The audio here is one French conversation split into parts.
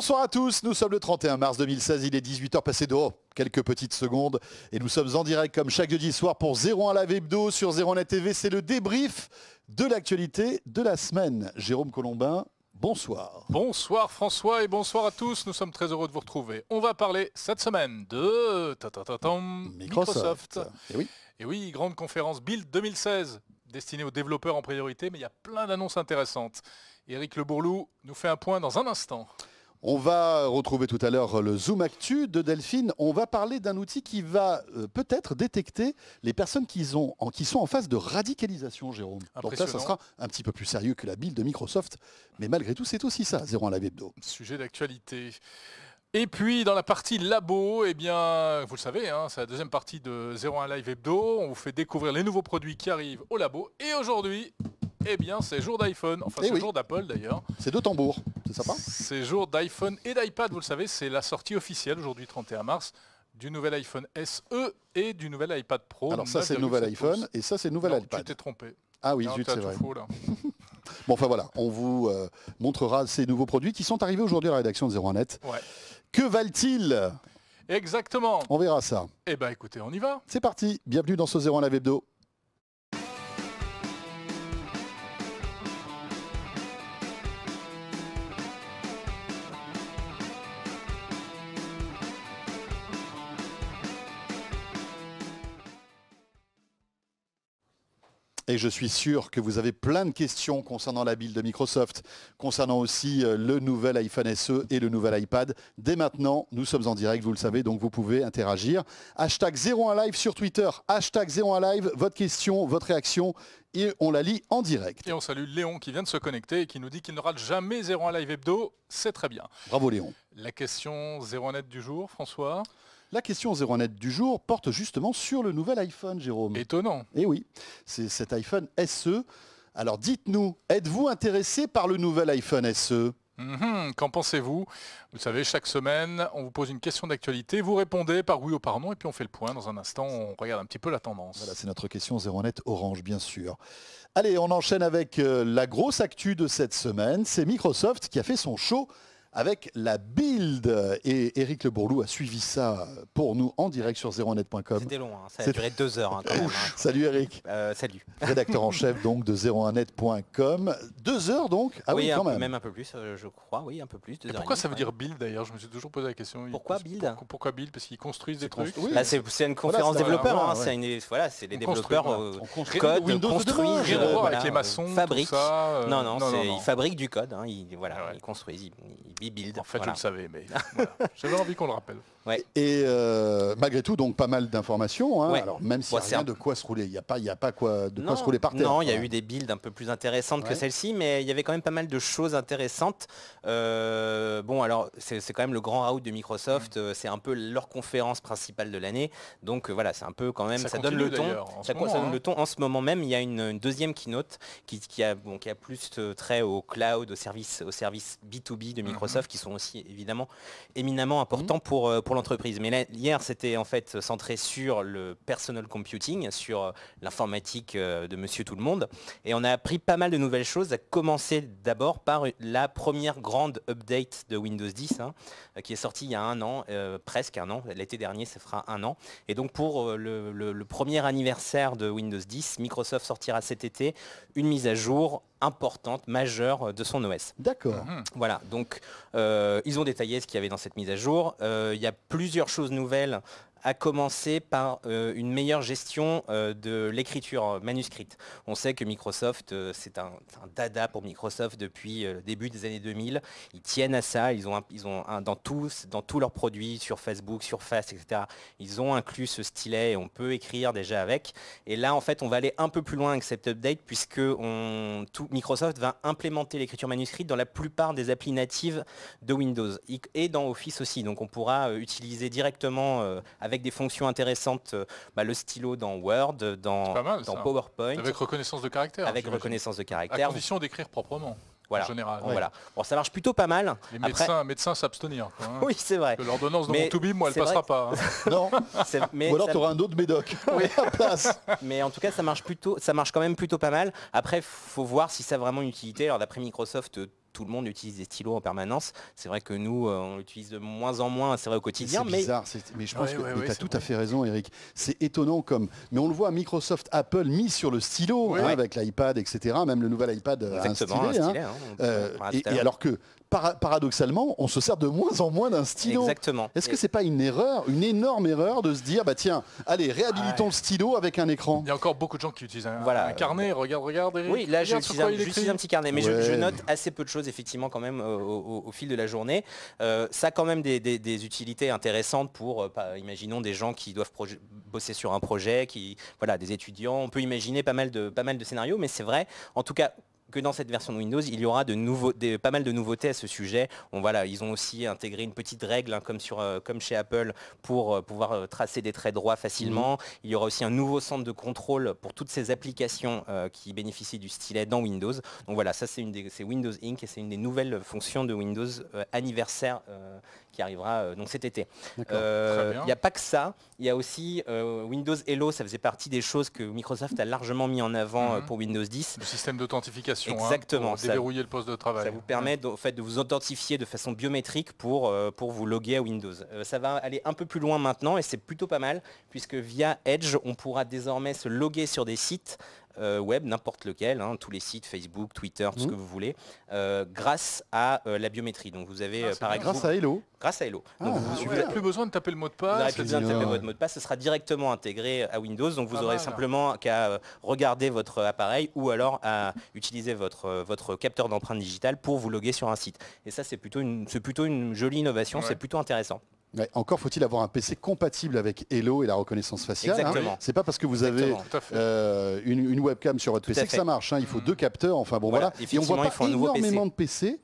Bonsoir à tous, nous sommes le 31 mars 2016, il est 18h passé de oh, quelques petites secondes et nous sommes en direct comme chaque jeudi soir pour 01 la Hebdo sur 01 TV, c'est le débrief de l'actualité de la semaine. Jérôme Colombin, bonsoir. Bonsoir François et bonsoir à tous, nous sommes très heureux de vous retrouver. On va parler cette semaine de Microsoft. Et eh oui. Et oui, grande conférence Build 2016 destinée aux développeurs en priorité, mais il y a plein d'annonces intéressantes. Éric Le Bourlou nous fait un point dans un instant. On va retrouver tout à l'heure le Zoom Actu de Delphine. On va parler d'un outil qui va euh, peut-être détecter les personnes qui, sont en phase de radicalisation, Jérôme. Donc ça, ça sera un petit peu plus sérieux que la bille de Microsoft. Mais malgré tout, c'est aussi ça, 01 la Hebdo. Sujet d'actualité. Et puis dans la partie labo, eh bien, vous le savez, hein, c'est la deuxième partie de 01 Live Hebdo. On vous fait découvrir les nouveaux produits qui arrivent au labo. Et aujourd'hui, eh bien, c'est jour d'iPhone, enfin eh c'est jour d'Apple d'ailleurs. C'est deux tambours, c'est sympa. C'est jour d'iPhone et d'iPad, vous le savez, c'est la sortie officielle aujourd'hui 31 mars du nouvel iPhone SE et du nouvel iPad Pro. Alors ça c'est le nouvel iPhone et ça c'est le nouvel iPad. Tu t'es trompé. Ah oui, c'est vrai. bon, enfin voilà, on vous euh, montrera ces nouveaux produits qui sont arrivés aujourd'hui à la rédaction de 01net. Ouais. Que valent-ils Exactement. On verra ça. Eh bien écoutez, on y va. C'est parti. Bienvenue dans ce 01 la Et je suis sûr que vous avez plein de questions concernant la build de Microsoft, concernant aussi euh, le nouvel iPhone SE et le nouvel iPad. Dès maintenant, nous sommes en direct, vous le savez, donc vous pouvez interagir. Hashtag 01 Live sur Twitter, hashtag 01 Live, votre question, votre réaction, et on la lit en direct. Et on salue Léon qui vient de se connecter et qui nous dit qu'il ne rate jamais 01 Live Hebdo. C'est très bien. Bravo Léon. La question 01 net du jour, François la question 0 net du jour porte justement sur le nouvel iPhone, Jérôme. Étonnant. Et eh oui, c'est cet iPhone SE. Alors dites-nous, êtes-vous intéressé par le nouvel iPhone SE mhm, Qu'en pensez-vous Vous savez, chaque semaine, on vous pose une question d'actualité, vous répondez par oui ou par non, et puis on fait le point. Dans un instant, on regarde un petit peu la tendance. Voilà, c'est notre question 0 net orange, bien sûr. Allez, on enchaîne avec euh, la grosse actu de cette semaine. C'est Microsoft qui a fait son show avec la build. Et Eric Le Bourlou a suivi ça pour nous en direct sur 01net.com. C'était long, hein. ça a duré deux heures. Hein, hein. Salut Eric. Euh, salut. Rédacteur en chef donc de 01net.com. Deux heures donc Ah oui, même. un peu plus, euh, je crois, oui, un peu plus. Et pourquoi ça veut dire build d'ailleurs Je me suis toujours posé la question. Pourquoi build Pourquoi build Parce qu'ils construisent des trucs. Bah, c'est une conférence développeur, c'est une, voilà, c'est les développeurs euh, construit, code, construisent, avec les maçons, fabriquent. Non, non, ils fabriquent du code, ils, voilà, ah ils construisent, en fait, tu le savais, mais voilà. j'avais envie qu'on le rappelle. Et euh, malgré tout, donc pas mal d'informations. Hein. Alors même n'y a rien de quoi se rouler, il n'y a pas, quoi de quoi se rouler par terre. Non, il y a eu des builds un peu plus intéressantes que celle-ci, mais il y avait quand même pas mal de choses intéressantes. Euh, bon, alors c'est quand même le grand out de Microsoft. Mm. Euh, c'est un peu leur conférence principale de l'année. Donc voilà, c'est un peu quand même. Ça, donne le ton. Hein. le ton en ce moment même. Il y a une, deuxième keynote qui, a bon, qui a plus trait au cloud, au service, B 2 B de mm-hmm. Microsoft, qui sont aussi évidemment éminemment importants mm. pour l'entreprise. Mais hier, c'était en fait centré sur le personal computing, sur euh, l'informatique euh, de monsieur tout le monde. Et on a appris pas mal de nouvelles choses, à commencer d'abord par la première grande update de Windows 10, hein, euh, qui est sortie il y a un an, presque un an. L'été dernier, ça fera un an. Et donc pour le, le premier anniversaire de Windows 10, Microsoft sortira cet été une mise à jour importante, majeure euh, de son OS. D'accord. Mhm. Voilà, donc euh, ils ont détaillé ce qu'il y avait dans cette mise à jour. Euh, il y a plusieurs choses nouvelles à commencer par euh, une meilleure gestion euh, de l'écriture manuscrite. On sait que Microsoft, euh, c'est un, dada pour Microsoft depuis le début des années 2000. Ils tiennent à ça, ils ont, ils ont dans, tous, dans tous leurs produits, sur Facebook, sur Face, etc. Ils ont inclus ce stylet et on peut écrire déjà avec. Et là, en fait, on va aller un peu plus loin avec cet update puisque Microsoft va implémenter l'écriture manuscrite dans la plupart des applis natives de Windows et dans Office aussi. Donc on pourra utiliser directement avec des fonctions intéressantes, euh, bah, le stylo dans Word, euh, dans, dans PowerPoint. Avec reconnaissance de caractère. Avec reconnaissance de caractère. À condition d'écrire proprement. Voilà. En général. Voilà. Bon, ça marche plutôt pas mal. Les médecins, médecins s'abstenir. Hein. Oui, c'est vrai. L'ordonnance de Toubib, moi, elle passera pas. Hein. non. Mais Ou alors tu auras un autre médoc. à place. Mais en tout cas, ça marche plutôt, ça marche quand même plutôt pas mal. Après, faut voir si ça a vraiment une utilité. Alors d'après Microsoft, tout le monde utilise des stylos en permanence. C'est vrai que nous, euh, on l'utilise de moins en moins, c'est vrai au quotidien. C'est bizarre, mais... je pense que tu as tout à fait raison, Eric. C'est étonnant comme. Mais on le voit, Microsoft, Apple mis sur le stylo, hein, avec l'iPad, etc. Même le nouvel iPad a un stylet. et alors que paradoxalement, on se sert de moins en moins d'un stylo. Exactement. Est-ce que c'est pas une erreur, une énorme erreur de se dire, bah tiens, allez, réhabilitons le stylo avec un écran Il y a encore beaucoup de gens qui utilisent un, voilà. carnet, regarde, regarde. Oui, là j'utilise un, petit carnet, mais je, note assez peu de choses effectivement quand même au, fil de la journée. Euh, ça a quand même des, utilités intéressantes pour, euh, imaginons, des gens qui doivent bosser sur un projet, qui, voilà, des étudiants. On peut imaginer pas mal de, pas mal de scénarios, mais c'est vrai, en tout cas que dans cette version de Windows, il y aura pas mal de nouveautés à ce sujet. ils ont aussi intégré une petite règle, hein, euh, comme, chez Apple, pour euh, pouvoir euh, tracer des traits droits facilement. Mhm. Il y aura aussi un nouveau centre de contrôle pour toutes ces applications qui bénéficient du stylet dans Windows. Donc voilà, ça c'est Windows Inc. et c'est une des nouvelles fonctions de Windows anniversaire qui arrivera cet été. Il n'y a pas que ça, il y a aussi Windows Hello, ça faisait partie des choses que Microsoft a largement mis en avant mhm. pour Windows 10. Le système d'authentification Hein, Exactement, le poste de travail. Ça vous permet fait, de vous authentifier de façon biométrique pour, euh, pour vous loguer à Windows. Euh, ça va aller un peu plus loin maintenant et c'est plutôt pas mal puisque via Edge, on pourra désormais se loguer sur des sites euh, web, n'importe lequel, hein, tous les sites, Facebook, Twitter, tout ce mhm. que vous voulez, euh, grâce à euh, la biométrie. Donc vous avez ah, Grâce à Hello Grâce à Hello. Ah, ah, vous n'avez plus besoin de taper le mot de passe. Vous plus besoin de taper votre mot de passe, ce sera directement intégré à Windows, donc vous aurez simplement qu'à regarder votre appareil ou alors à utiliser votre, votre capteur d'empreinte digitale pour vous loguer sur un site. Et ça, c'est plutôt, une, plutôt une jolie innovation, c'est plutôt intéressant encore faut-il avoir un PC compatible avec Hello et la reconnaissance faciale. Hein. C'est pas parce que vous avez euh, une, webcam sur votre PC que ça marche. Hein. Il faut deux capteurs. Enfin bon voilà. Et on voit pas énormément de PC.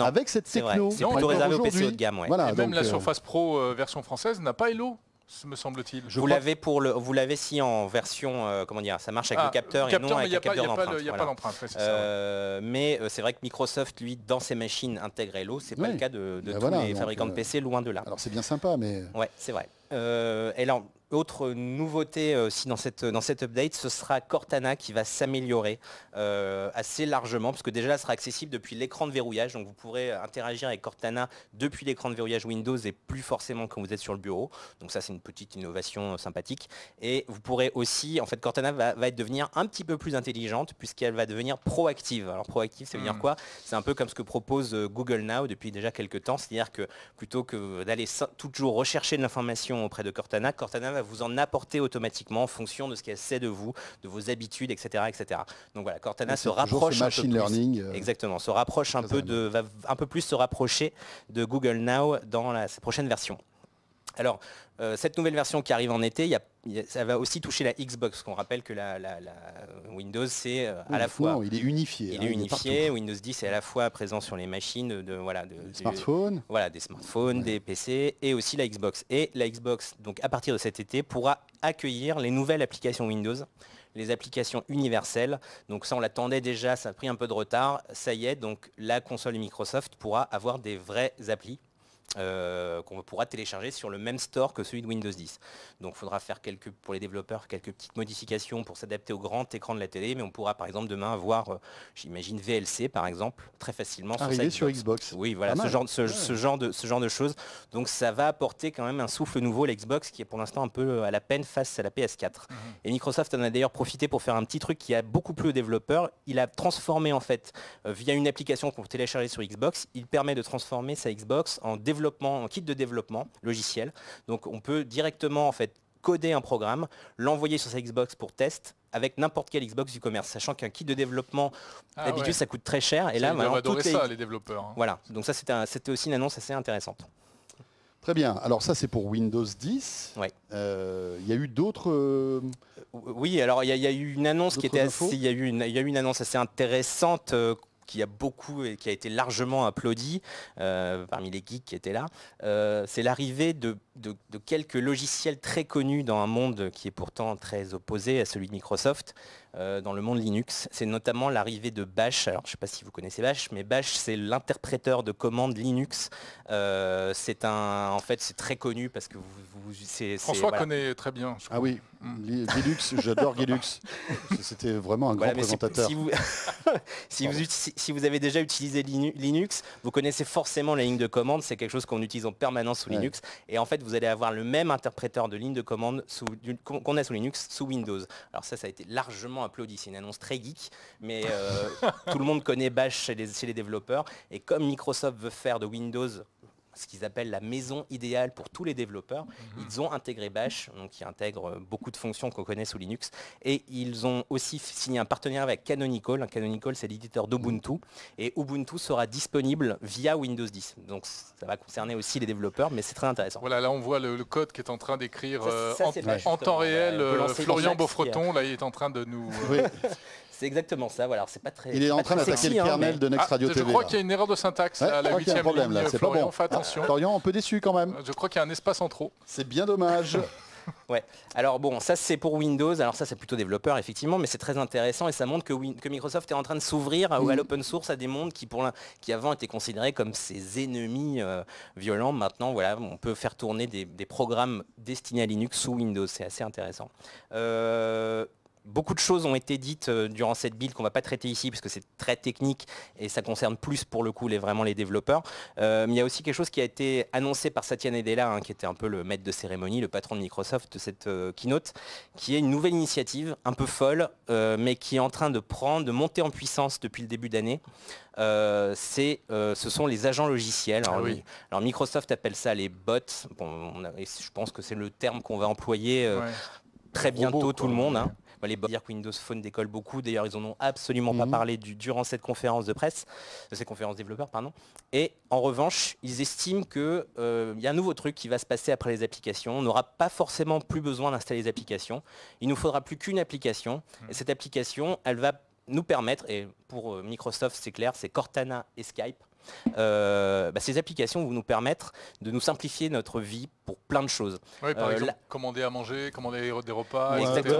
avec cette techno. C'est PC de gamme. et même la euh, Surface Pro euh, version française n'a pas Hello me semble-t-il. Vous l'avez pour le, vous l'avez si en version, euh, comment dire, ça marche avec ah, le capteur, et non avec le capteur d'empreinte. Il a pas mais c'est vrai que Microsoft, lui, dans ses machines intègre l'eau c'est pas le cas de, ben tous les fabricants de euh, PC, loin de là. Alors c'est bien sympa, mais. Euh, ouais, c'est vrai. et alors, autre nouveauté euh, aussi dans cette, dans cette update, ce sera Cortana qui va s'améliorer euh, assez largement, parce que déjà elle sera accessible depuis l'écran de verrouillage, donc vous pourrez interagir avec Cortana depuis l'écran de verrouillage Windows et plus forcément quand vous êtes sur le bureau. Donc ça c'est une petite innovation euh, sympathique. Et vous pourrez aussi, en fait Cortana va, va devenir un petit peu plus intelligente puisqu'elle va devenir proactive. Alors proactive ça veut dire hmm. quoi C'est un peu comme ce que propose Google Now depuis déjà quelques temps, c'est-à-dire que plutôt que d'aller toujours rechercher de l'information auprès de Cortana, Cortana vous en apporter automatiquement en fonction de ce qu'elle sait de vous, de vos habitudes, etc. etc. Donc voilà, Cortana se rapproche learning. Euh, exactement, se rapproche un peu, de, va un peu plus se rapprocher de Google Now dans la, prochaine version. Alors, euh, cette nouvelle version qui arrive en été, ça va aussi toucher la Xbox, qu'on rappelle que la, Windows, c'est euh, à la fois... il est unifié. Il hein, est unifié, Windows 10 est à la fois présent sur les machines de... voilà, des smartphones. Voilà, des smartphones, des PC, et aussi la Xbox. Et la Xbox, donc à partir de cet été, pourra accueillir les nouvelles applications Windows les applications universelles. Donc ça, on l'attendait déjà, ça a pris un peu de retard. Ça y est, donc la console Microsoft pourra avoir des vraies applis euh, qu'on pourra télécharger sur le même store que celui de Windows 10. Donc il faudra faire quelques, pour les développeurs quelques petites modifications pour s'adapter au grand écran de la télé, mais on pourra par exemple demain avoir, euh, j'imagine, VLC par exemple, très facilement sur, Xbox. Oui, voilà, ce genre, de, ce genre de choses. Donc ça va apporter quand même un souffle nouveau à l'Xbox qui est pour l'instant un peu euh, à la peine face à la PS4. Mhm. Et Microsoft en a d'ailleurs profité pour faire un petit truc qui a beaucoup plu aux développeurs. Il a transformé en fait, via une application qu'on peut télécharger sur Xbox, il permet de transformer sa Xbox en développeur développement, kit de développement logiciel. Donc on peut directement en fait coder un programme, l'envoyer sur sa Xbox pour test avec n'importe quelle Xbox du commerce, sachant qu'un kit de développement, ah ça coûte très cher. Et là, ça, les développeurs. Hein. Voilà, donc ça, c'était aussi une annonce assez intéressante. Très bien. Alors ça, c'est pour Windows 10. Euh, il y a eu d'autres. Euh, oui, alors il y, a eu une annonce qui était assez, il y a eu une, eu une annonce assez intéressante. Euh, qui a beaucoup et qui a été largement applaudi euh, parmi les geeks qui étaient là, euh, c'est l'arrivée de, quelques logiciels très connus dans un monde qui est pourtant très opposé à celui de Microsoft, euh, dans le monde Linux. C'est notamment l'arrivée de Bash. Alors, je ne sais pas si vous connaissez Bash, mais Bash, c'est l'interpréteur de commandes Linux. Euh, c'est un, en fait, c'est très connu parce que vous, François connaît très bien. ah oui, Linux, j'adore Linux. C'était vraiment un grand présentateur. Si, vous, si, vous, avez déjà utilisé Linux, vous connaissez forcément la ligne de commande. C'est quelque chose qu'on utilise en permanence sous Linux. Et en fait, vous allez avoir le même interpréteur de ligne de commande qu'on a sous Linux, sous Windows. Alors ça, ça a été largement c'est une annonce très geek, mais euh, tout le monde connaît Bash chez les développeurs. Et comme Microsoft veut faire de Windows ce qu'ils appellent la maison idéale pour tous les développeurs. Mhm. Ils ont intégré Bash, donc qui intègre euh, beaucoup de fonctions qu'on connaît sous Linux, et ils ont aussi signé un partenariat avec Canonical. Canonical, c'est l'éditeur d'Ubuntu, mhm. et Ubuntu sera disponible via Windows 10. Donc ça va concerner aussi les développeurs, mais c'est très intéressant. Voilà, là on voit le, code qui est en train d'écrire euh, en, temps réel. Euh, Florian Beaufreton, là, il est en train de nous... C'est exactement ça, voilà. C'est pas très. Il est en train d'attaquer le hein, kernel de Next ah, Radio TV. Je crois qu'il y a une erreur de syntaxe à la 8 problème là, euh, c'est pas bon. attention. Ah, Florian, un peu déçu quand même. Je crois qu'il y a un espace en trop. C'est bien dommage. Ouais. Alors bon, ça c'est pour Windows. Alors ça c'est plutôt développeur effectivement, mais c'est très intéressant et ça montre que, que Microsoft est en train de s'ouvrir à, mm. l'open source à des mondes qui pour qui avant étaient considérés comme ses ennemis euh, violents. Maintenant voilà, on peut faire tourner des, programmes destinés à Linux sous Windows. C'est assez intéressant. Euh, beaucoup de choses ont été dites euh, durant cette build qu'on ne va pas traiter ici parce que c'est très technique et ça concerne plus pour le coup les, vraiment les développeurs. mais euh, il y a aussi quelque chose qui a été annoncé par Satya Nadella, hein, qui était un peu le maître de cérémonie, le patron de Microsoft de cette euh, keynote, qui est une nouvelle initiative un peu folle, mais qui est en train de prendre, de monter en puissance depuis le début d'année. c'est, ce sont les agents logiciels. Ah alors, Microsoft appelle ça les bots. je pense que c'est le terme qu'on va employer très bientôt tout le monde. Hein les dire que Windows Phone décolle beaucoup. D'ailleurs, ils n'en ont absolument pas mhm. parlé durant cette conférence de presse, de ces conférences développeurs, pardon. Et en revanche, ils estiment qu'il euh, y a un nouveau truc qui va se passer après les applications. On n'aura pas forcément plus besoin d'installer les applications. Il nous faudra plus qu'une application. Et hmm. cette application, elle va nous permettre, et pour euh, Microsoft, c'est clair, c'est Cortana et Skype. Euh, bah, ces applications vont nous permettre de nous simplifier notre vie pour plein de choses. Oui, par euh, exemple, commander à manger, commander des repas, etc.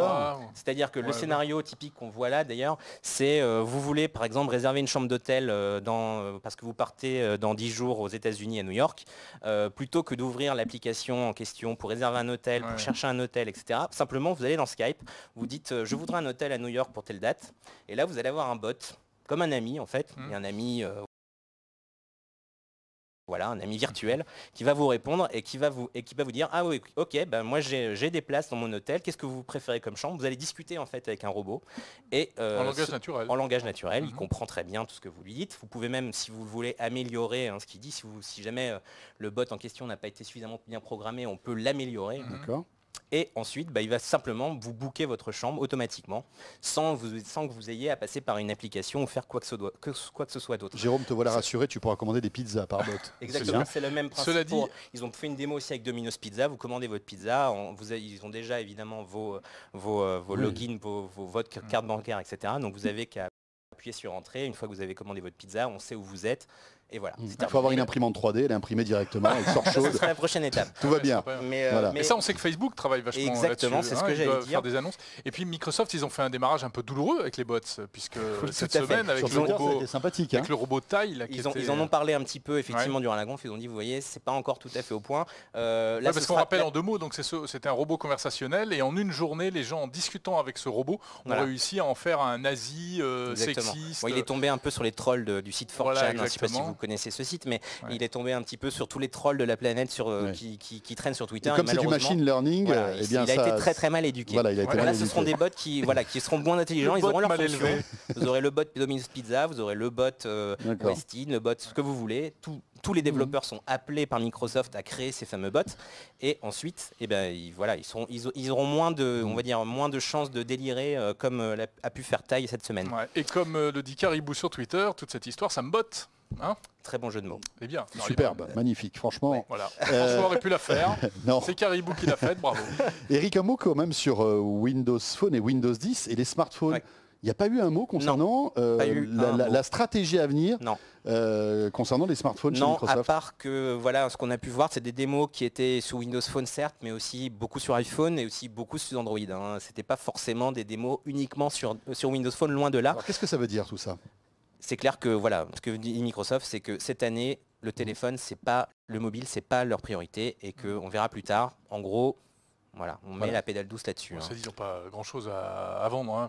C'est-à-dire que le scénario typique qu'on voit là, d'ailleurs, c'est euh, vous voulez, par exemple, réserver une chambre d'hôtel parce que vous partez dans 10 jours aux États-Unis à New York, plutôt que d'ouvrir l'application en question pour réserver un hôtel, pour chercher un hôtel, etc. Simplement, vous allez dans Skype, vous dites, je voudrais un hôtel à New York pour telle date, et là, vous allez avoir un bot comme un ami en fait, mmh. et un ami voilà, un ami virtuel qui va vous répondre et qui va vous, et qui va vous dire Ah oui, ok, ben moi j'ai des places dans mon hôtel, qu'est-ce que vous préférez comme chambre Vous allez discuter en fait avec un robot. Et, euh, en langage naturel. En langage naturel, il mhm. comprend très bien tout ce que vous lui dites. Vous pouvez même, si vous voulez, améliorer hein, ce qu'il dit. Si, si jamais euh, le bot en question n'a pas été suffisamment bien programmé, on peut l'améliorer. D'accord. Et ensuite, bah, il va simplement vous booker votre chambre automatiquement, sans, que vous ayez à passer par une application ou faire quoi que ce, soit d'autre. Jérôme, te voilà rassuré, tu pourras commander des pizzas par bot. Exactement, c'est le même principe. ils ont fait une démo aussi avec Domino's Pizza, vous commandez votre pizza, ils ont déjà évidemment vos, vos, euh, vos logins, vos, votre mm. carte bancaire, etc. Donc vous avez qu'à appuyer sur entrée, une fois que vous avez commandé votre pizza, on sait où vous êtes, voilà. Il faut avoir une imprimante 3D, l'imprimer directement, elle sort chaude. Ce la prochaine étape. Tout va bien. Euh, Mais, ça, on sait que Facebook travaille vachement Exactement, c'est ce hein. que j'allais dire. faire des annonces. Et puis Microsoft, ils ont fait un démarrage un peu douloureux avec les bots, puisque cette semaine, avec hein. le, robot, sympathique, avec le robot taille... ils, ils, en ont euh, parlé un petit peu, effectivement, durant la conf. Ils ont dit, vous voyez, c'est pas encore tout à fait au point. Euh, parce qu'on rappelle en deux mots, donc c'était un robot conversationnel, et en une journée, les gens, en discutant avec ce robot, ont réussi à en faire un nazi sexiste. il est tombé un peu sur les trolls du site 4 connaissez ce site, mais il est tombé un petit peu sur tous les trolls de la planète sur, euh, qui, traîne traînent sur Twitter. comme du machine learning, et eh il, a été très très mal éduqué. Voilà, ce seront des bots qui, voilà, qui seront moins intelligents, ils auront leur fonction. vous aurez le bot Domino's Pizza, vous aurez le bot euh, Westin, le bot ce que vous voulez. tous les mhm. développeurs sont appelés par Microsoft à créer ces fameux bots. Et ensuite, et eh ben, ils, voilà, ils, seront, ils, auront moins de, on va dire, moins de chances de délirer euh, comme a pu faire taille cette semaine. Et comme le dit Caribou sur Twitter, toute cette histoire, ça me botte. Hein Très bon jeu de mots. Eh bien. Superbe, magnifique, franchement. aurait pu la faire. Euh, c'est Caribou qui l'a faite, bravo. Eric, un mot quand même sur euh, Windows Phone et Windows 10 et les smartphones. Il n'y a pas eu un mot concernant euh, la, stratégie à venir concernant les smartphones non, chez Microsoft. à part que voilà, ce qu'on a pu voir, c'est des démos qui étaient sous Windows Phone certes, mais aussi beaucoup sur iPhone et aussi beaucoup sur Android. ce hein. C'était pas forcément des démos uniquement sur, sur Windows Phone, loin de là. Qu'est-ce que ça veut dire tout ça c'est clair que voilà, ce que dit Microsoft, c'est que cette année, le téléphone, c'est pas le mobile, c'est pas leur priorité et qu'on mm. verra plus tard. En gros, voilà, on met la pédale douce là-dessus. Hein. ils n'ont pas grand-chose à, vendre. Hein.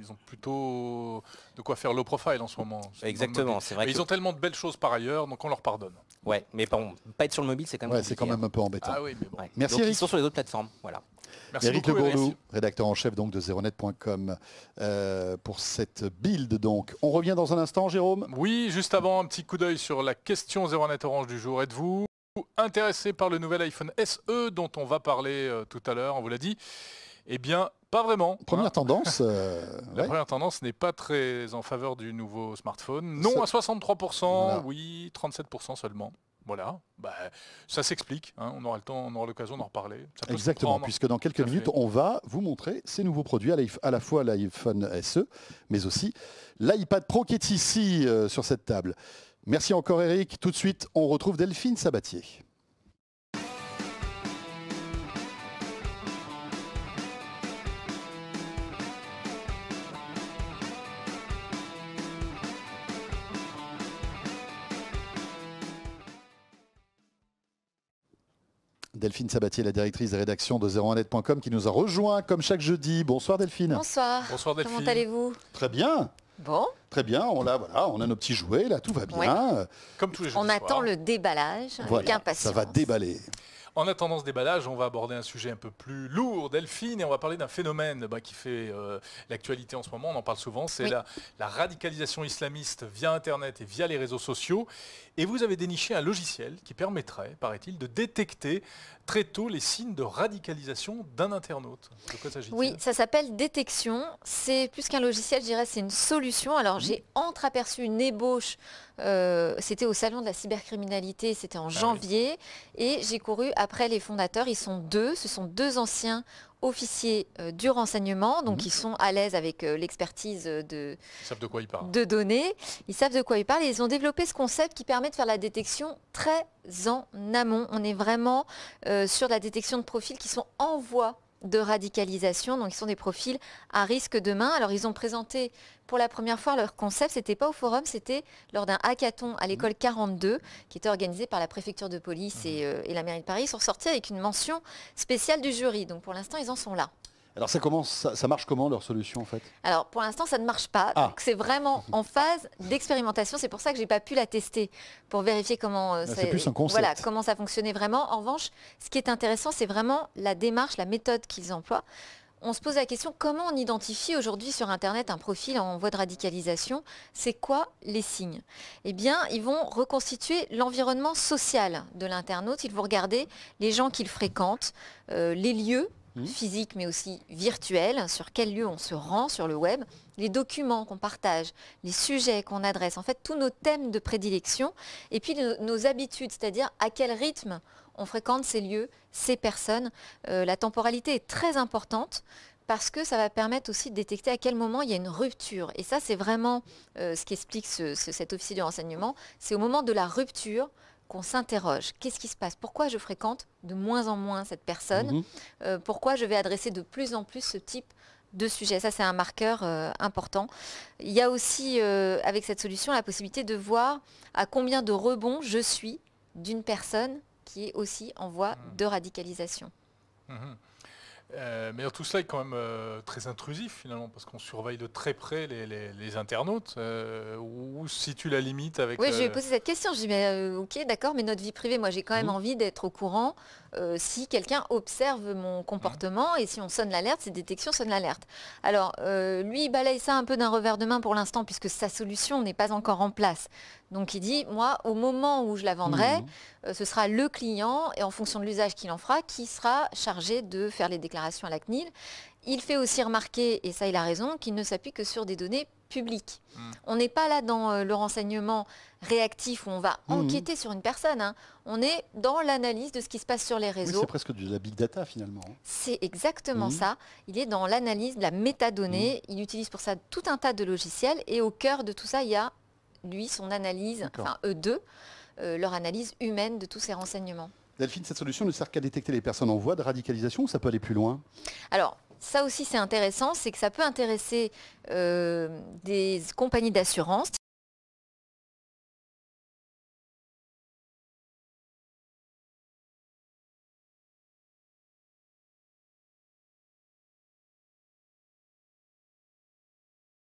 ils ont plutôt de quoi faire low profile en ce moment. Exactement, c'est vrai. Mais Ils ont tellement de belles choses par ailleurs, donc on leur pardonne. Ouais, mais bon, pas être sur le mobile, c'est quand même. Ouais, c'est quand même hein. un peu embêtant. Ah mais Merci. Ils sont sur les autres plateformes, voilà. Merci Eric rédacteur en chef donc de zeronet.com netcom euh, pour cette build donc. On revient dans un instant Jérôme Oui, juste avant un petit coup d'œil sur la question Zeronet Orange du jour. Êtes-vous intéressé par le nouvel iPhone SE dont on va parler euh, tout à l'heure, on vous l'a dit Eh bien, pas vraiment. Hein. Première tendance. Euh, la première tendance n'est pas très en faveur du nouveau smartphone. Non à 63%, oui, 37% seulement. Voilà, bah, ça s'explique. Hein, on aura le temps, on aura l'occasion d'en reparler. Exactement, puisque dans quelques minutes, on va vous montrer ces nouveaux produits, à la fois l'iPhone SE, mais aussi l'iPad Pro qui est ici euh, sur cette table. Merci encore Eric. Tout de suite, on retrouve Delphine Sabatier. Delphine Sabatier, la directrice de rédaction de 01net.com, qui nous a rejoint comme chaque jeudi. Bonsoir Delphine. Bonsoir. Bonsoir Delphine. Comment allez-vous Très bien. Bon. Très bien, on a, voilà, on a nos petits jouets, là, tout va bien. Comme tous les jours. On attend le déballage avec impatience. Ça va déballer. En attendant ce déballage, on va aborder un sujet un peu plus lourd, Delphine, et on va parler d'un phénomène bah, qui fait euh, l'actualité en ce moment, on en parle souvent, c'est la, la, radicalisation islamiste via Internet et via les réseaux sociaux. Et vous avez déniché un logiciel qui permettrait, paraît-il, de détecter très tôt les signes de radicalisation d'un internaute. De quoi s'agit-il Oui, ça s'appelle détection. C'est plus qu'un logiciel, je dirais, c'est une solution. Alors mhm. j'ai entreaperçu une ébauche, euh, c'était au salon de la cybercriminalité, c'était en ah janvier, et j'ai couru après les fondateurs, ils sont deux, ce sont deux anciens officiers euh, du renseignement, donc mhm. ils sont à l'aise avec euh, l'expertise euh, de, quoi de données, ils savent de quoi ils parlent et ils ont développé ce concept qui permet de faire la détection très en amont. On est vraiment sur la détection de profils qui sont en voie de radicalisation. Donc, ils sont des profils à risque demain. Alors, ils ont présenté pour la première fois leur concept. C'était pas au forum, c'était lors d'un hackathon à l'école 42 qui était organisé par la préfecture de police et, mhm. euh, et la mairie de Paris. Ils sont sortis avec une mention spéciale du jury. Donc, pour l'instant, ils en sont là. Alors ça ça, marche comment leur solution en fait Alors pour l'instant ça ne marche pas, ah. c'est vraiment en phase d'expérimentation, c'est pour ça que je n'ai pas pu la tester pour vérifier comment euh, ah, ça, voilà comment ça fonctionnait vraiment. En revanche, ce qui est intéressant, c'est vraiment la démarche, la méthode qu'ils emploient. On se pose la question comment on identifie aujourd'hui sur Internet un profil en voie de radicalisation C'est quoi les signes Eh bien, ils vont reconstituer l'environnement social de l'internaute. Ils vont regarder les gens qu'ils fréquentent, euh, les lieux Hmm. physique mais aussi virtuel, sur quel lieu on se rend sur le web, les documents qu'on partage, les sujets qu'on adresse, en fait tous nos thèmes de prédilection et puis nos, habitudes, c'est-à-dire à quel rythme on fréquente ces lieux, ces personnes. Euh, la temporalité est très importante parce que ça va permettre aussi de détecter à quel moment il y a une rupture. Et ça, c'est vraiment euh, ce qui explique cet officier du renseignement. C'est au moment de la rupture qu'on s'interroge. Qu'est-ce qui se passe Pourquoi je fréquente de moins en moins cette personne mhm. euh, Pourquoi je vais adresser de plus en plus ce type de sujet Ça, c'est un marqueur euh, important. Il y a aussi, euh, avec cette solution, la possibilité de voir à combien de rebonds je suis d'une personne qui est aussi en voie mhm. de radicalisation. Mhm. Euh, mais tout cela est quand même euh, très intrusif finalement, parce qu'on surveille de très près les, internautes. Euh, où situe la limite avec... Oui, je vais poser cette question. Je dis, mais, ok, d'accord, mais notre vie privée, moi j'ai quand même mhm. envie d'être au courant euh, si quelqu'un observe mon mhm. comportement et si on sonne l'alerte, ces détections sonnent l'alerte. Alors, euh, lui, il balaye ça un peu d'un revers de main pour l'instant puisque sa solution n'est pas encore en place. Donc, il dit, moi, au moment où je la vendrai, mhm. euh, ce sera le client et en fonction de l'usage qu'il en fera, qui sera chargé de faire les déclarations à la CNIL. Il fait aussi remarquer, et ça il a raison, qu'il ne s'appuie que sur des données Hmm. On n'est pas là dans euh, le renseignement réactif où on va hmm. enquêter sur une personne. Hein. On est dans l'analyse de ce qui se passe sur les réseaux. c'est presque de la big data finalement. Hein. C'est exactement hmm. ça. Il est dans l'analyse de la métadonnée. Il utilise pour ça tout un tas de logiciels et au cœur de tout ça, il y a lui son analyse, enfin eux deux, euh, leur analyse humaine de tous ces renseignements. Delphine, cette solution ne sert qu'à détecter les personnes en voie de radicalisation ou ça peut aller plus loin Alors, ça aussi c'est intéressant, c'est que ça peut intéresser euh, des compagnies d'assurance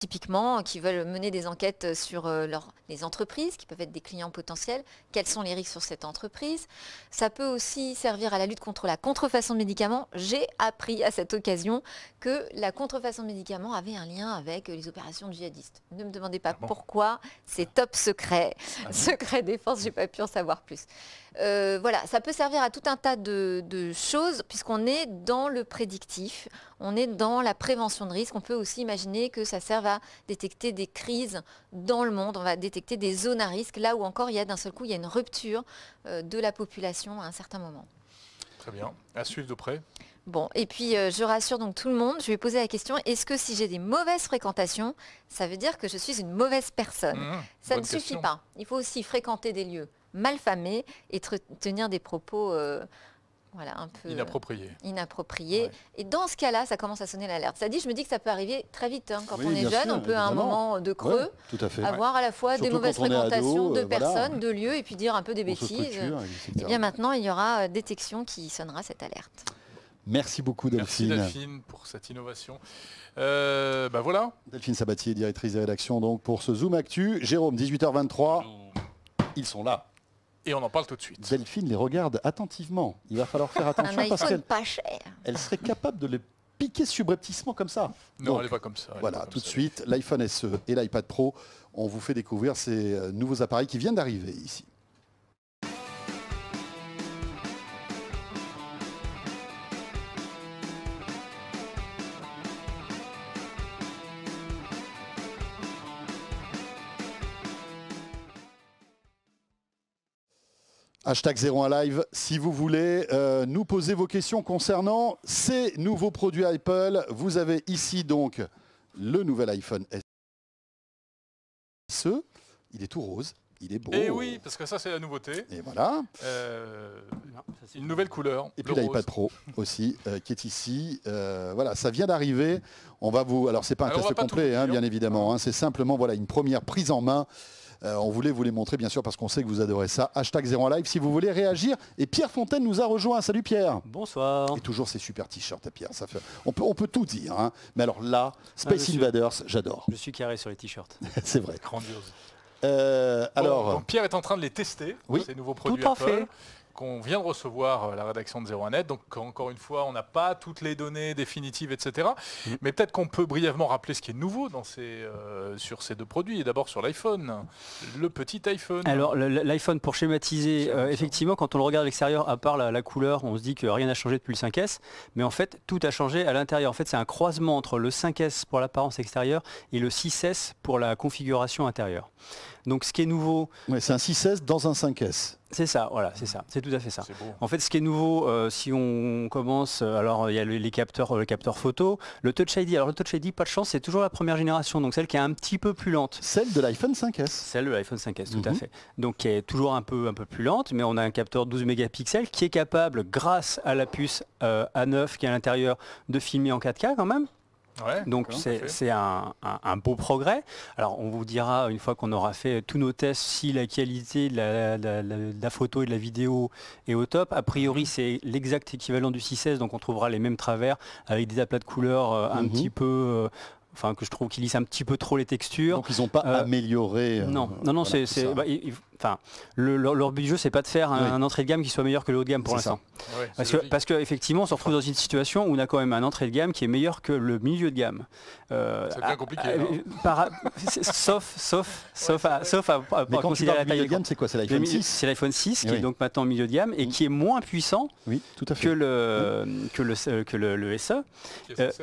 typiquement, qui veulent mener des enquêtes sur euh, les entreprises, qui peuvent être des clients potentiels, quels sont les risques sur cette entreprise. Ça peut aussi servir à la lutte contre la contrefaçon de médicaments. J'ai appris à cette occasion que la contrefaçon de médicaments avait un lien avec les opérations djihadistes. Ne me demandez pas ah pourquoi, c'est ah. top secret, ah secret défense, je n'ai pas pu en savoir plus. Euh, voilà, ça peut servir à tout un tas de, choses puisqu'on est dans le prédictif, on est dans la prévention de risque. On peut aussi imaginer que ça serve à détecter des crises dans le monde, on va détecter des zones à risque là où encore il y a d'un seul coup il y a une rupture euh, de la population à un certain moment. Très bien, à suivre de près. Bon, et puis euh, je rassure donc tout le monde, je vais poser la question, est-ce que si j'ai des mauvaises fréquentations, ça veut dire que je suis une mauvaise personne mmh, Ça ne suffit pas, il faut aussi fréquenter des lieux malfamés et tenir des propos euh, voilà, un peu inappropriés. Euh, et dans ce cas-là, ça commence à sonner l'alerte. Ça dit, je me dis que ça peut arriver très vite hein, quand on est jeune. on peut à un moment de creux avoir à la fois des mauvaises fréquentations de euh, personnes, de lieux, et puis dire un peu des bêtises. Et eh bien maintenant, il y aura détection qui sonnera cette alerte. Merci beaucoup Delphine. Merci Delphine pour cette innovation. Bah, voilà. Delphine Sabatier, directrice de rédaction donc pour ce Zoom Actu. Jérôme, 18h23. Ils sont là. Et on en parle tout de suite. Delphine les regarde attentivement. Il va falloir faire attention parce qu'elle pas Elle serait capable de les piquer subrepticement comme ça. Non, elle n'est pas comme ça. Voilà, tout de suite, l'iPhone SE et l'iPad Pro, on vous fait découvrir ces nouveaux appareils qui viennent d'arriver ici. Hashtag 01 Live, si vous voulez euh, nous poser vos questions concernant ces nouveaux produits Apple. Vous avez ici donc le nouvel iPhone SE. Il est tout rose, il est beau. Et eh oui, parce que ça c'est la nouveauté. Et voilà. Euh, une nouvelle couleur. Et puis l'iPad Pro aussi, euh, qui est ici. voilà, ça vient d'arriver. On va vous. Alors c'est pas un test complet, hein, bien évidemment. Hein. c'est simplement voilà une première prise en main. Euh, on voulait vous les montrer, bien sûr, parce qu'on sait que vous adorez ça. Hashtag 0 live si vous voulez réagir. Et Pierre Fontaine nous a rejoint. Salut Pierre. Bonsoir. Et toujours ces super t-shirts à Pierre. Ça fait... on, peut, on peut tout dire. Hein. Mais alors là, ah, Space Invaders, j'adore. Je suis carré sur les t-shirts. C'est vrai. Grandiose. Euh, alors, Pierre est en train de les tester, ces nouveaux produits Tout à Fait qu'on vient de recevoir euh, la rédaction de 01net. Donc encore une fois, on n'a pas toutes les données définitives, etc. Mm. Mais peut-être qu'on peut brièvement rappeler ce qui est nouveau dans ces, euh, sur ces deux produits. Et d'abord sur l'iPhone, le petit iPhone. Alors l'iPhone, pour schématiser, euh, effectivement, quand on le regarde à l'extérieur, à part la, couleur, on se dit que rien n'a changé depuis le 5S. Mais en fait, tout a changé à l'intérieur. En fait, c'est un croisement entre le 5S pour l'apparence extérieure et le 6S pour la configuration intérieure. Donc ce qui est nouveau... c'est un 6S dans un 5S. C'est ça, voilà, c'est ça, c'est tout à fait ça. En fait, ce qui est nouveau, euh, si on commence, euh, alors il y a les, capteurs, euh, le capteur photo, le Touch ID. Alors le Touch ID, pas de chance, c'est toujours la première génération, donc celle qui est un petit peu plus lente. Celle de l'iPhone 5S. Celle de l'iPhone 5S, tout à mhm. fait. Donc qui est toujours un peu, un peu plus lente, mais on a un capteur 12 mégapixels qui est capable, grâce à la puce A9 qui est à l'intérieur, de filmer en 4K quand même. Donc c'est un, beau progrès. Alors on vous dira une fois qu'on aura fait tous nos tests si la qualité de la, photo et de la vidéo est au top. A priori mhm. c'est l'exact équivalent du 6S, donc on trouvera les mêmes travers avec des aplats de couleurs euh, un mhm. petit peu... Euh, enfin que je trouve qu'ils lisent un petit peu trop les textures. Donc ils n'ont pas euh, amélioré. non, non, non, c'est, enfin, leur, but du jeu, c'est pas de faire un, entrée de gamme qui soit meilleur que le haut de gamme pour l'instant. parce, que, parce que effectivement, on se retrouve dans une situation où on a quand même un entrée de gamme qui est meilleur que le milieu de gamme. Euh, c'est bien compliqué. Hein. Euh, sauf, sauf, sauf, à, sauf considérer la taille de gamme, c'est quoi C'est l'iPhone 6. C'est l'iPhone 6 qui est donc maintenant milieu de gamme et qui est moins puissant oui, tout à fait. que le euh, que le que le, SE. Qui est,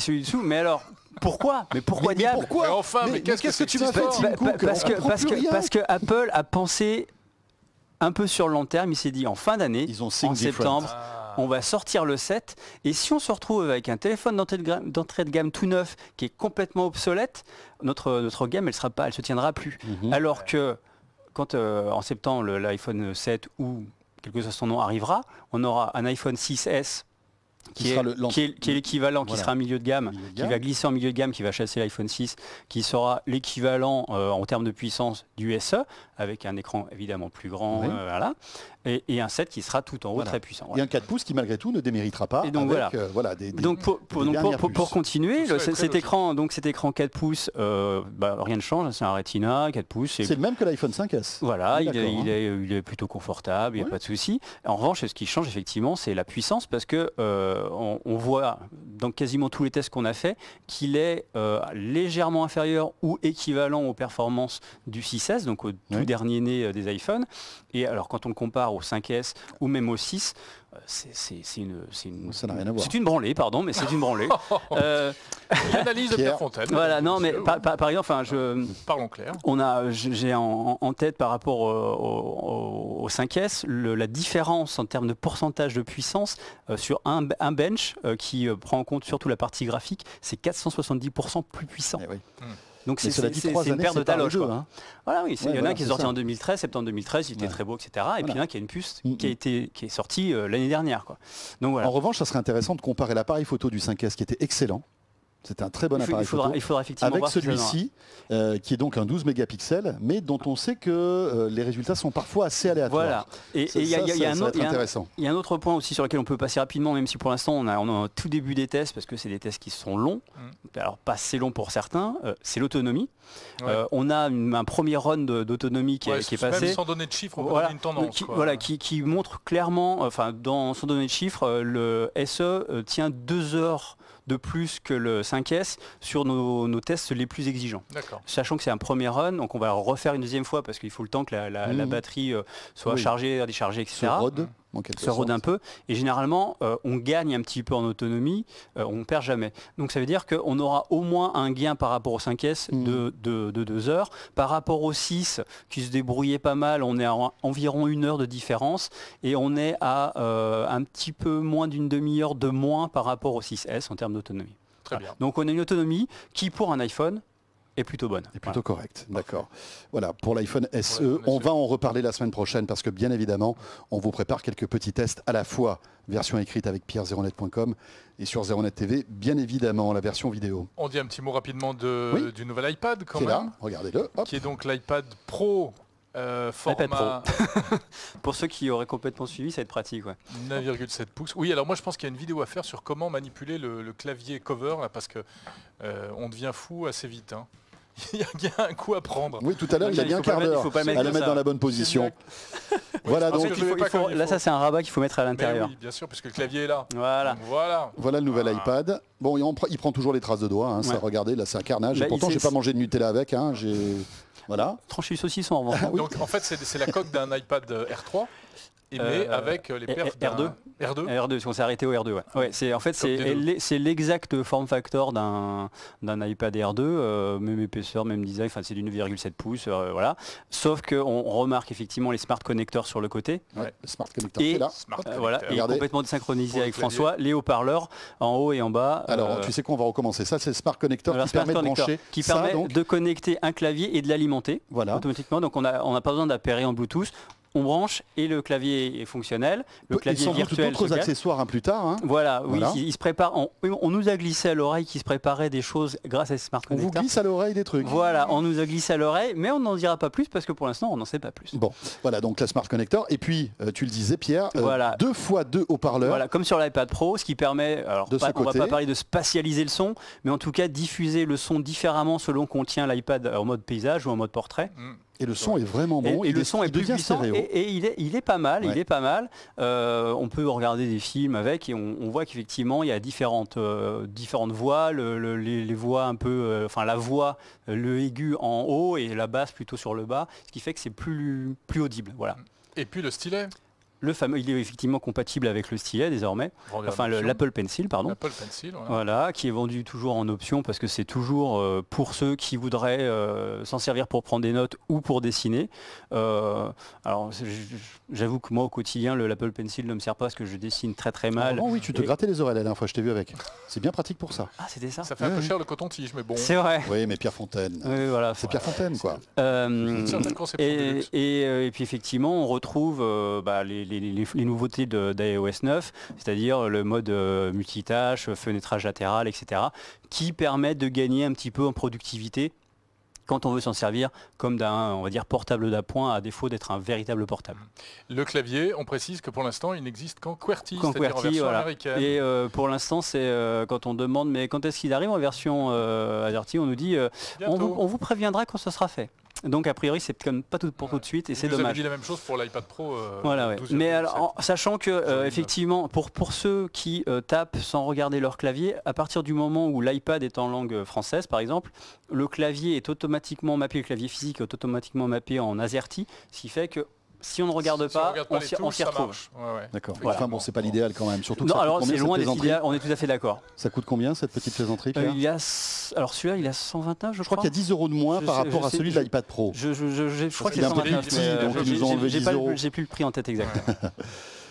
celui du dessous. Mais alors pourquoi Mais pourquoi mais, diable enfin, mais, qu'est-ce que, tu m'as fait bah, bah, Parce que parce que parce que Apple a pensé un peu sur le long terme. Il s'est dit en fin d'année, en septembre, ah. on va sortir le 7. Et si on se retrouve avec un téléphone d'entrée de, gamme tout neuf qui est complètement obsolète, notre, gamme, elle sera pas, elle se tiendra plus. Mhm. Alors que quand euh, en septembre l'iPhone 7 ou quelque que soit son nom arrivera, on aura un iPhone 6S qui, est, l'équivalent, qui sera un milieu de, gamme, qui va glisser en milieu de gamme, qui va chasser l'iPhone 6, qui sera l'équivalent euh, en termes de puissance du SE, avec un écran évidemment plus grand, euh, voilà, et, un 7 qui sera tout en haut très puissant. Et un 4 pouces qui malgré tout ne déméritera pas. donc voilà. Euh, des, donc pour, continuer, cet écran, donc cet écran 4 pouces, bah, rien ne change, hein, c'est un Retina 4 pouces. C'est le même que l'iPhone 5S. Voilà, ah, il, hein. est, il, est, plutôt confortable, il n'y a pas de souci. En revanche, ce qui change effectivement, c'est la puissance parce que euh, on, voit dans quasiment tous les tests qu'on a fait qu'il est euh, légèrement inférieur ou équivalent aux performances du 6S, donc au tout dernier né euh, des iPhones. Et alors quand on le compare au 5S ou même au 6, c'est une, branlée, pardon, mais c'est une branlée. L'analyse euh, de Pierre Fontaine. Voilà, non, mais par, exemple, enfin, clair. On a, j'ai en, tête par rapport euh, au, 5S la différence en termes de pourcentage de puissance euh, sur un, bench qui prend en compte surtout la partie graphique, c'est 470% plus puissant. Eh hmm. Donc c'est une paire de taloches. Hein. Voilà, il y en a un qui est sorti en 2013, septembre 2013, il était très beau, etc. Et puis il y en a un qui a une puce mm, qui, a mm. été, qui est sortie euh, l'année dernière. En revanche, ça serait intéressant de comparer l'appareil photo du 5S qui était excellent, c'est un très bon appareil il faudra, effectivement avec celui-ci, euh, qui est donc un 12 mégapixels, mais dont on sait que euh, les résultats sont parfois assez aléatoires. Voilà. Et il y, a un autre point aussi sur lequel on peut passer rapidement, même si pour l'instant on a, on un tout début des tests, parce que c'est des tests qui sont longs. Mm. Alors pas assez longs pour certains. Euh, c'est l'autonomie. on a un premier run d'autonomie qui, est passé. sans donner de chiffres, on voilà. une tendance. Qui, Voilà, qui, montre clairement, enfin dans sans donner de chiffres, le SE tient deux heures de plus que le 5S sur nos, tests les plus exigeants. Sachant que c'est un premier run, donc on va refaire une deuxième fois parce qu'il faut le temps que la, mmh. batterie euh, soit chargée, déchargée, etc se rôde un peu. Et généralement, euh, on gagne un petit peu en autonomie, euh, on ne perd jamais. Donc ça veut dire qu'on aura au moins un gain par rapport au 5S mm. de, 2 heures. Par rapport au 6, qui se débrouillait pas mal, on est à environ une heure de différence. Et on est à euh, un petit peu moins d'une demi-heure de moins par rapport au 6S en termes d'autonomie. Donc on a une autonomie qui, pour un iPhone, est plutôt bonne. Et plutôt correcte, d'accord. Voilà, pour l'iPhone SE, on va en reparler la semaine prochaine parce que bien évidemment, on vous prépare quelques petits tests à la fois version écrite avec pierre0net.com et sur 0net TV, bien évidemment, la version vidéo. On dit un petit mot rapidement de, du nouvel iPad quand même. là, regardez-le. Qui est donc l'iPad Pro euh, format... Pour ceux qui auraient complètement suivi, ça va être pratique. 9,7 pouces. Oui, alors moi je pense qu'il y a une vidéo à faire sur comment manipuler le, clavier cover, parce que euh, on devient fou assez vite. Hein. il y a un coup à prendre. Oui, tout à l'heure, il y a bien un quart d'heure à la mettre dans la bonne position. voilà, donc là, ça, c'est un rabat qu'il faut mettre à l'intérieur. bien sûr, puisque le clavier est là. Voilà. voilà. Voilà le nouvel iPad. Bon, il, prend, toujours les traces de doigts. Hein, ça, regardez, là, c'est un carnage. Et bah, pourtant, j'ai pas mangé de Nutella avec. Hein, j'ai voilà. Tranché saucisson en ah donc, en fait, c'est la coque d'un iPad euh, R 3 et euh, mais avec euh, les perfs R2 R2 R2, parce qu'on s'est arrêté au R2. Ouais. ouais c'est en fait c'est l'exact form factor d'un iPad R2, euh, même épaisseur, même design. Enfin, c'est d'une 1,7 pouces, voilà. Sauf qu'on remarque effectivement les smart connectors sur le côté. Ouais, smart connecteur. Et, là. Smart voilà, et complètement synchronisé avec François. Les haut-parleurs en haut et en bas. Alors, tu sais qu'on va recommencer. Ça, c'est le smart connector qui permet de brancher, qui permet de connecter un clavier et de l'alimenter voilà. automatiquement. Donc, on n'a on pas besoin d'appairer en Bluetooth on branche et le clavier est fonctionnel. Le clavier virtuel et virtuel. d'autres accessoires hein, plus tard. Hein. Voilà, oui, Il, se prépare. On, nous a glissé à l'oreille qu'il se préparait des choses grâce à ce smart On vous glisse à l'oreille des trucs. Voilà, on nous a glissé à l'oreille, mais on n'en dira pas plus parce que pour l'instant, on n'en sait pas plus. Bon, voilà, donc la smart connector. Et puis, euh, tu le disais, Pierre, euh, voilà. deux fois deux haut-parleurs. Voilà, comme sur l'iPad Pro, ce qui permet, alors de pas, on va pas parler de spatialiser le son, mais en tout cas diffuser le son différemment selon qu'on tient l'iPad en mode paysage ou en mode portrait. Mm. Et le son est vraiment bon. Et, le, son est Et, il, est, pas mal. Il est pas mal. Euh, on peut regarder des films avec et on, voit qu'effectivement il y a différentes euh, différentes voix, les, voix un peu, euh, enfin la voix, le aigu en haut et la basse plutôt sur le bas, ce qui fait que c'est plus plus audible. Voilà. Et puis le stylet le fameux, il est effectivement compatible avec le stylet désormais, enfin l'Apple Pencil, pardon. Pencil, voilà. qui est vendu toujours en option parce que c'est toujours euh, pour ceux qui voudraient euh, s'en servir pour prendre des notes ou pour dessiner. Euh, alors j'avoue que moi au quotidien, l'Apple Pencil ne me sert pas parce que je dessine très très mal. oui, tu te grattais les oreilles la dernière fois, je t'ai vu avec. C'est bien pratique pour ça. Ah, c'était ça. Ça fait un peu cher le coton-tige, mais bon. C'est vrai. Oui, mais Pierre Fontaine. C'est Pierre Fontaine, quoi. et, puis effectivement, on retrouve bah, les les, nouveautés d'iOS 9, c'est-à-dire le mode euh, multitâche, fenêtrage latéral, etc., qui permettent de gagner un petit peu en productivité quand on veut s'en servir comme d'un, on va dire, portable d'appoint à défaut d'être un véritable portable. Le clavier, on précise que pour l'instant, il n'existe qu'en QWERTY, c'est-à-dire en Et euh, pour l'instant, c'est euh, quand on demande, mais quand est-ce qu'il arrive en version AZERTY, on nous dit, on, vous, préviendra quand ce sera fait. Donc a priori c'est comme pas tout pour tout de suite et c'est dommage. Avez dit la même chose pour l'iPad Pro. Euh, voilà, Mais alors, sachant que euh, effectivement pour pour ceux qui euh, tapent sans regarder leur clavier, à partir du moment où l'iPad est en langue française par exemple, le clavier est automatiquement mappé, le clavier physique est automatiquement mappé en AZERTY, ce qui fait que si on ne regarde pas, on s'y retrouve. D'accord. Enfin bon, c'est pas l'idéal quand même. Surtout non, alors c'est loin d'être on est tout à fait d'accord. Ça coûte combien cette petite plaisanterie euh, Alors celui-là, il a 129, je, je crois. qu'il y a 10 euros de moins par rapport à celui de l'iPad Pro. Je, crois qu'il c'est j'ai plus le prix en tête exact.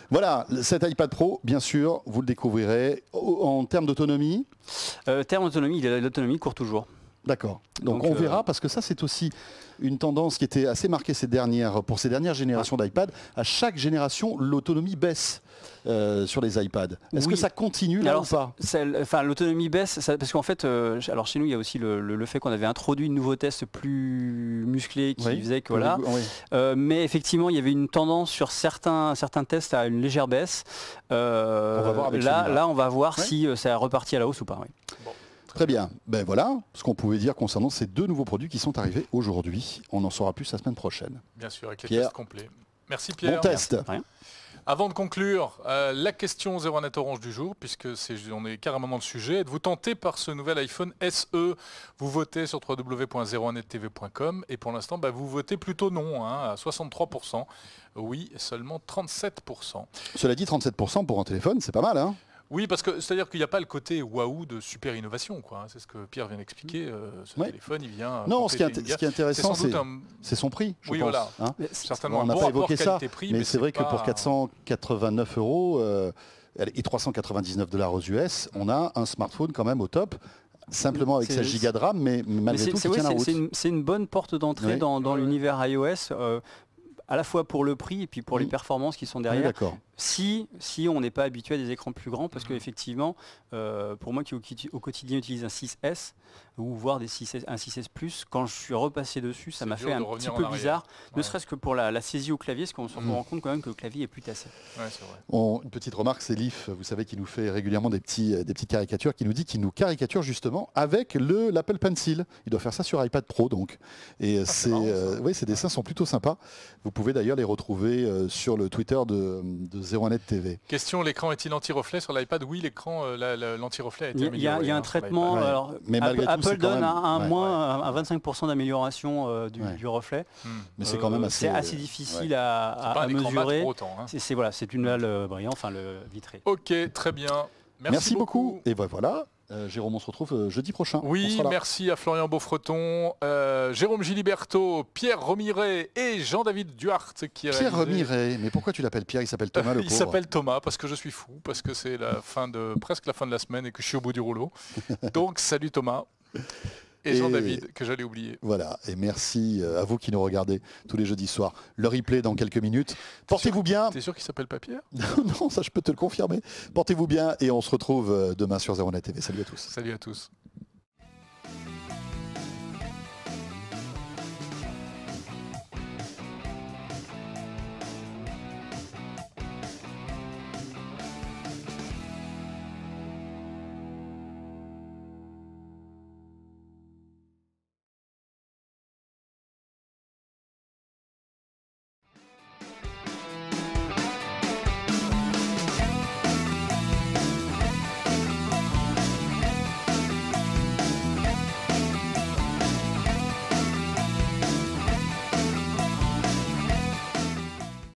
Voilà, cet iPad Pro, bien sûr, vous le découvrirez. En termes d'autonomie euh, termes d'autonomie, l'autonomie court toujours. D'accord. Donc, on euh, verra parce que ça c'est aussi une tendance qui était assez marquée ces dernières, pour ces dernières générations d'iPad. À chaque génération, l'autonomie baisse. Euh, sur les iPads. Est-ce que ça continue là alors, ou pas l'autonomie baisse parce qu'en fait, euh, alors chez nous, il y a aussi le, fait qu'on avait introduit de nouveaux tests plus musclés qui faisait que voilà. mais effectivement, il y avait une tendance sur certains certains tests à une légère baisse. là, là, on va voir si ça reparti à la hausse ou pas. Très bien. Ben voilà ce qu'on pouvait dire concernant ces deux nouveaux produits qui sont arrivés aujourd'hui. On en saura plus la semaine prochaine. Bien sûr, avec les test tests Merci Pierre. Bon test. Avant de conclure, euh, la question 01 net orange du jour, puisque c'est, on est carrément dans le sujet. Êtes-vous tenté par ce nouvel iPhone SE Vous votez sur www.01nettv.com et pour l'instant, ben, vous votez plutôt non, hein, à 63%. Oui, seulement 37%. Cela dit, 37% pour un téléphone, c'est pas mal. Hein. Oui, parce que c'est-à-dire qu'il n'y a pas le côté waouh de super innovation, quoi. Hein. C'est ce que Pierre vient d'expliquer. Euh, ce téléphone, il vient. Non, ce qui, ce qui, est intéressant, c'est son prix. oui, pense, voilà. Hein. Certainement. On n'a pas évoqué ça, mais, c'est vrai que pour 489 euros. Euh, et 399 dollars aux US, on a un smartphone quand même au top simplement avec sa giga de RAM, mais malgré mais tout, c'est oui, une, une, bonne porte d'entrée dans, l'univers iOS, euh, à la fois pour le prix et puis pour les mm. performances qui sont derrière. D'accord si, on n'est pas habitué à des écrans plus grands, parce qu'effectivement, mhm. euh, pour moi qui au, quotidien utilise un 6S, ou voire des 6 un 6S Plus, quand je suis repassé dessus, ça m'a fait un petit peu bizarre, ne serait-ce que pour la, saisie au clavier, parce qu'on se rend mhm. compte quand même que le clavier est plus tassé. une petite remarque, c'est Leaf, vous savez, qui nous fait régulièrement des, petits, euh, des petites caricatures, qui nous dit qu'il nous caricature justement avec l'Apple Pencil. Il doit faire ça sur iPad Pro, donc. Et euh, ah, c'est, oui, ces dessins sont plutôt sympas. Vous pouvez d'ailleurs les retrouver sur le Twitter de, de Question l'écran est-il anti-reflet sur l'iPad Oui, l'écran, euh, l'anti-reflet est Il y a, un hein, traitement. mais Apple, tout, Apple donne un, moins, à 25% d'amélioration euh, du, reflet. Hmm. Mais c'est quand même euh, assez, difficile à, mesurer. Hein. C'est voilà, c'est une hmm. balle brillante, enfin le vitré. Ok, très bien. Merci, beaucoup. Et ben voilà, euh, Jérôme, on se retrouve euh, jeudi prochain. Oui, merci à Florian Beaufreton, euh, Jérôme Giliberto, Pierre Romiret et Jean-David Duarte qui Pierre Romiret, mais pourquoi tu l'appelles Pierre Il s'appelle Thomas le Il s'appelle Thomas parce que je suis fou, parce que c'est la fin de presque la fin de la semaine et que je suis au bout du rouleau. Donc salut Thomas. Et, Jean-David, que j'allais oublier. Voilà, et merci euh, à vous qui nous regardez tous les jeudis soirs. Le replay dans quelques minutes. Portez-vous bien. T'es sûr qu'il s'appelle Papier non, ça je peux te le confirmer. Portez-vous bien et on se retrouve euh, demain sur ZéroNet TV. Salut à tous. Salut à tous.